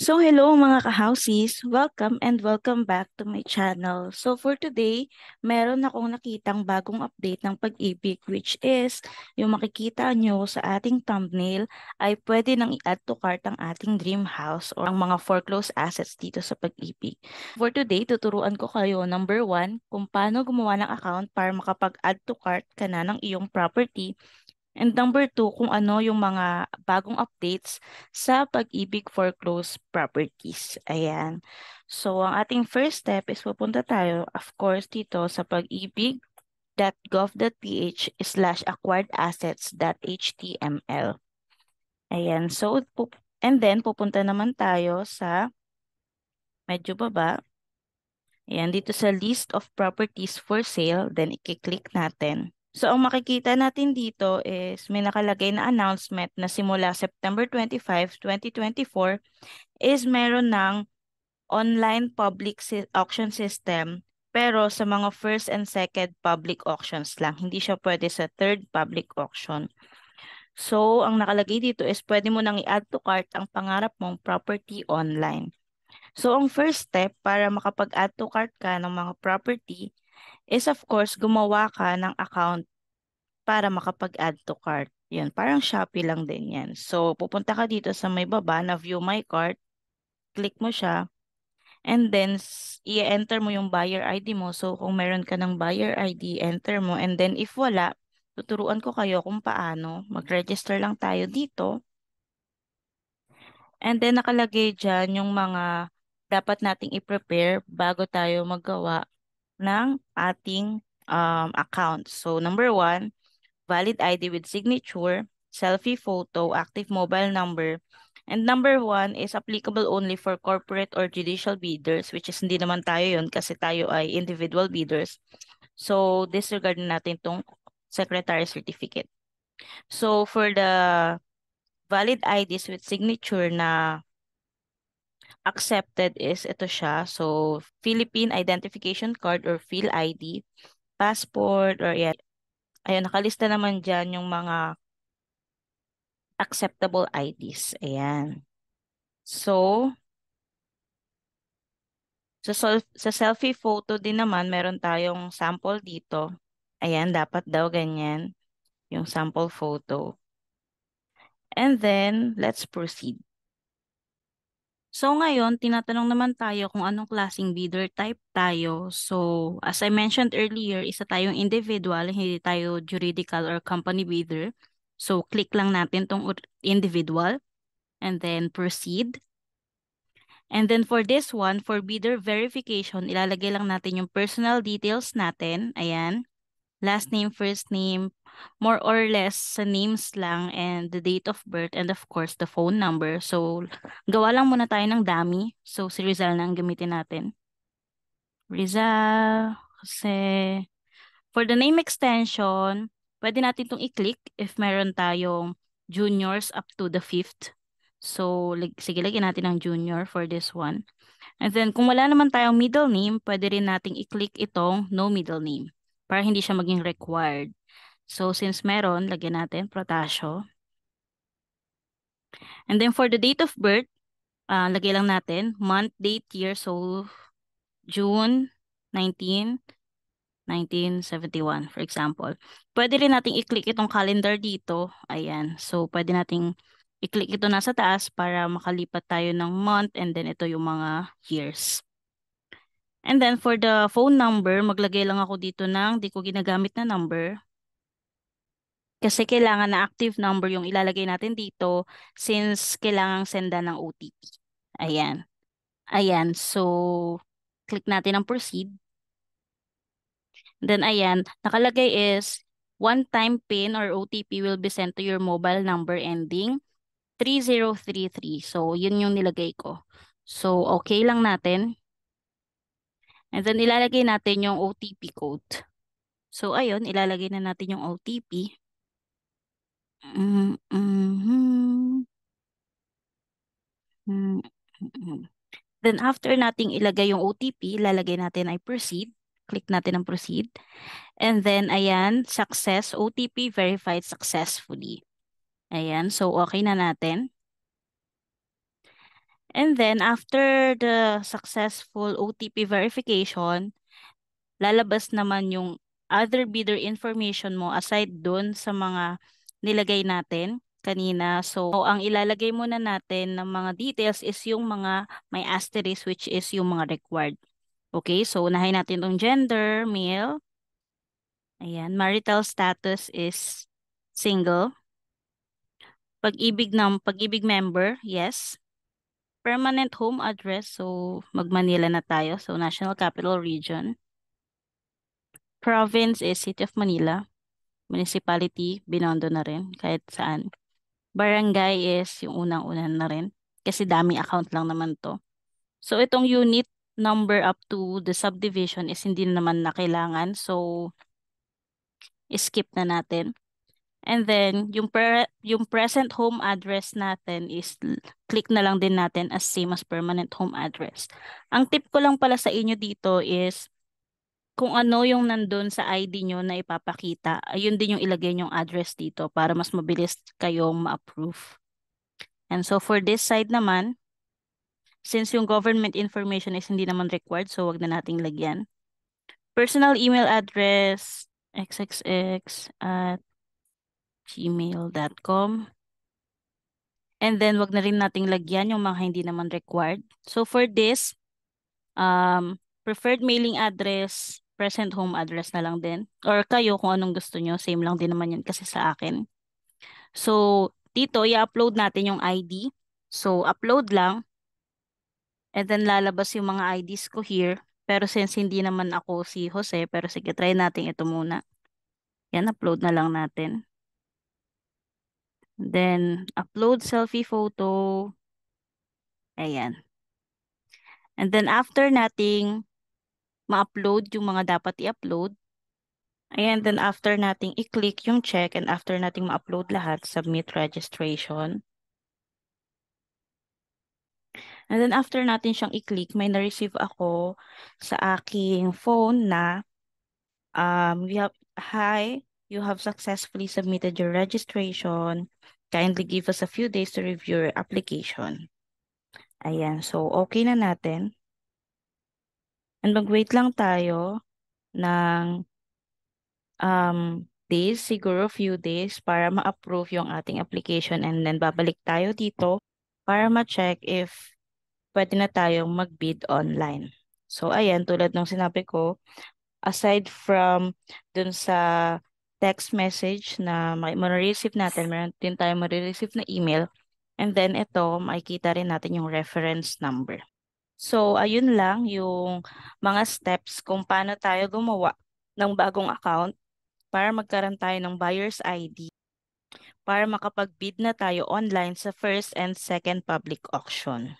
So hello mga ka-houses, welcome and welcome back to my channel. So for today, meron akong nakitang bagong update ng pag-ibig which is yung makikita nyo sa ating thumbnail ay pwede nang i-add to cart ang ating dream house or ang mga foreclosed assets dito sa pag-ibig. For today, tuturuan ko kayo number 1 kung paano gumawa ng account para makapag-add to cart ka na ng iyong property And number two, kung ano yung mga bagong updates sa pag-ibig foreclosed properties. Ayan. So, ang ating first step is pupunta tayo, of course, dito sa pag-ibig.gov.ph slash acquiredassets.html. Ayan. So, and then, pupunta naman tayo sa medyo baba. Ayan, dito sa list of properties for sale, then i-click natin. So ang makikita natin dito is may nakalagay na announcement na simula September 25, 2024 is meron ng online public si auction system pero sa mga first and second public auctions lang. Hindi siya pwede sa third public auction. So ang nakalagay dito is pwede mo nang i-add to cart ang pangarap mong property online. So ang first step para makapag-add to cart ka ng mga property is of course gumawa ka ng account para makapag-add to cart. Yan, parang Shopee lang din yan. So, pupunta ka dito sa may baba na view my cart. Click mo siya. And then, i-enter mo yung buyer ID mo. So, kung meron ka ng buyer ID, enter mo. And then, if wala, tuturuan ko kayo kung paano. Mag-register lang tayo dito. And then, nakalagay dyan yung mga dapat nating i-prepare bago tayo maggawa ng ating um, account. So number one, valid ID with signature, selfie photo, active mobile number, And number one is applicable only for corporate or judicial bidders, which is hindi naman tayo yon kasi tayo ay individual bidders. So, disregard natin itong secretary certificate. So, for the valid IDs with signature na accepted is ito siya. So, Philippine Identification Card or Phil ID, passport, or yeah. Ayun, nakalista naman dyan yung mga acceptable IDs. Ayan. So, sa, so, sa selfie photo din naman, meron tayong sample dito. Ayan, dapat daw ganyan yung sample photo. And then, let's proceed. So ngayon, tinatanong naman tayo kung anong klaseng bidder type tayo. So as I mentioned earlier, isa tayong individual, hindi tayo juridical or company bidder. So click lang natin tong individual and then proceed. And then for this one, for bidder verification, ilalagay lang natin yung personal details natin. Ayan. Last name, first name, more or less sa names lang and the date of birth and of course the phone number. So gawa lang muna tayo ng dummy. So si Rizal na ang gamitin natin. Rizal, kasi for the name extension, pwede natin itong i-click if meron tayong juniors up to the fifth. So sige, lagyan natin ng junior for this one. And then kung wala naman tayong middle name, pwede rin nating i-click itong no middle name para hindi siya maging required. So since meron, lagyan natin protasyo. And then for the date of birth, uh, lagay lang natin month, date, year. So June 19, 1971 for example. Pwede rin nating i-click itong calendar dito. Ayan. So pwede nating i-click ito nasa taas para makalipat tayo ng month and then ito yung mga years. And then for the phone number, maglagay lang ako dito ng di ko ginagamit na number. Kasi kailangan na active number yung ilalagay natin dito since kailangang senda ng OTP. Ayan. Ayan. So, click natin ang proceed. Then, ayan. Nakalagay is one-time PIN or OTP will be sent to your mobile number ending 3033. So, yun yung nilagay ko. So, okay lang natin. And then, ilalagay natin yung OTP code. So, ayun. Ilalagay na natin yung OTP. Uh, Then after nating ilagay yung OTP, lalagay natin ay proceed. Click natin ang proceed. And then ayan, success, OTP verified successfully. Ayan, so okay na natin. And then after the successful OTP verification, lalabas naman yung other bidder information mo aside doon sa mga nilagay natin kanina. So, ang ilalagay muna natin ng mga details is yung mga may asterisk which is yung mga required. Okay, so unahin natin itong gender, male. Ayan, marital status is single. Pag-ibig ng pag-ibig member, yes. Permanent home address, so mag-Manila na tayo, so National Capital Region. Province is City of Manila municipality, binondo na rin kahit saan. Barangay is yung unang-una na rin kasi dami account lang naman to. So itong unit number up to the subdivision is hindi na naman na kailangan. So skip na natin. And then yung pre yung present home address natin is click na lang din natin as same as permanent home address. Ang tip ko lang pala sa inyo dito is kung ano yung nandun sa ID nyo na ipapakita, ayun din yung ilagay yung address dito para mas mabilis kayong ma-approve. And so for this side naman, since yung government information is hindi naman required, so wag na nating lagyan. Personal email address, xxx at gmail.com. And then wag na rin nating lagyan yung mga hindi naman required. So for this, um, preferred mailing address, present home address na lang din. Or kayo kung anong gusto nyo, same lang din naman yan kasi sa akin. So, dito i-upload natin yung ID. So, upload lang. And then lalabas yung mga IDs ko here. Pero since hindi naman ako si Jose, pero sige, try natin ito muna. Yan, upload na lang natin. Then, upload selfie photo. Ayan. And then after nating ma-upload yung mga dapat i-upload. Ayan, then mm-hmm. after nating i-click yung check and after nating ma-upload lahat, submit registration. And then after natin siyang i-click, may na-receive ako sa aking phone na um, we have, hi, you have successfully submitted your registration. Kindly give us a few days to review your application. Ayan, so okay na natin. And mag-wait lang tayo ng um, days, siguro few days para ma-approve yung ating application and then babalik tayo dito para ma-check if pwede na tayong mag-bid online. So ayan, tulad ng sinabi ko, aside from dun sa text message na ma-receive natin, meron din tayong ma-receive na email. And then ito, makikita rin natin yung reference number. So, ayun lang yung mga steps kung paano tayo gumawa ng bagong account para magkaroon tayo ng buyer's ID para makapag-bid na tayo online sa first and second public auction.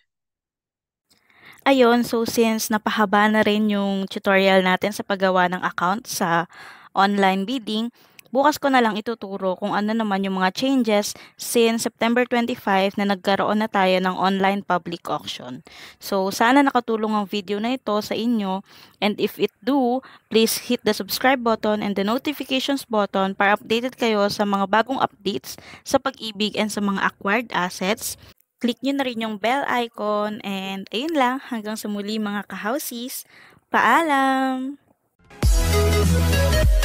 Ayun, so since napahaba na rin yung tutorial natin sa paggawa ng account sa online bidding, Bukas ko na lang ituturo kung ano naman yung mga changes since September 25 na nagkaroon na tayo ng online public auction. So sana nakatulong ang video na ito sa inyo and if it do, please hit the subscribe button and the notifications button para updated kayo sa mga bagong updates sa pag-ibig and sa mga acquired assets. Click nyo na rin yung bell icon and ayun lang hanggang sa muli mga kahouses. Paalam! Thank you.